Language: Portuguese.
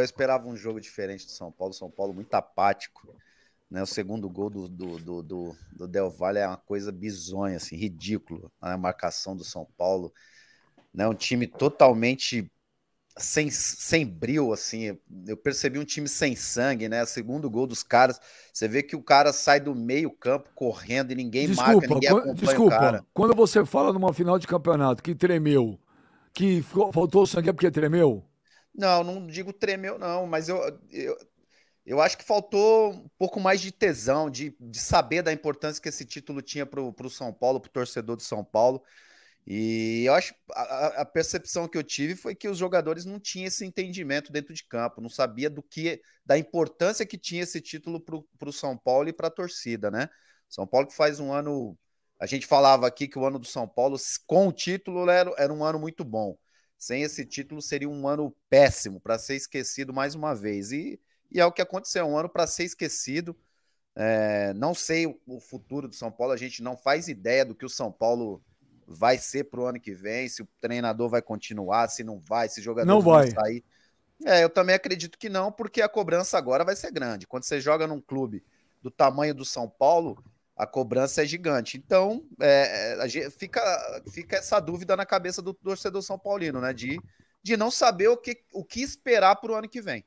Eu esperava um jogo diferente do São Paulo. São Paulo muito apático. Né? O segundo gol do, do, do, do, do Del Valle é uma coisa bizonha, assim, ridículo. Né? A marcação do São Paulo. Né? Um time totalmente sem, sem bril, assim. Eu percebi um time sem sangue, né? Segundo gol dos caras. Você vê que o cara sai do meio campo correndo e ninguém desculpa, marca, ninguém acompanha desculpa, o cara. Quando você fala numa final de campeonato que tremeu, que ficou, faltou sangue é porque tremeu? Não, não digo tremeu, não, mas eu, eu, eu acho que faltou um pouco mais de tesão, de, de saber da importância que esse título tinha para o São Paulo, para o torcedor de São Paulo. E eu acho a, a, percepção que eu tive foi que os jogadores não tinham esse entendimento dentro de campo, não sabia do que da importância que tinha esse título para o São Paulo e para a torcida, né? São Paulo que faz um ano, a gente falava aqui que o ano do São Paulo com o título era, era um ano muito bom. Sem esse título seria um ano péssimo para ser esquecido mais uma vez. E, e é o que aconteceu, um ano para ser esquecido. É, não sei o, futuro do São Paulo, a gente não faz ideia do que o São Paulo vai ser para o ano que vem, se o treinador vai continuar, se não vai, se jogador não vai sair. É, eu também acredito que não, porque a cobrança agora vai ser grande. Quando você joga num clube do tamanho do São Paulo, a cobrança é gigante. Então, é, é fica, fica essa dúvida na cabeça do torcedor São Paulino, né? De, de não saber o que, o que esperar para o ano que vem.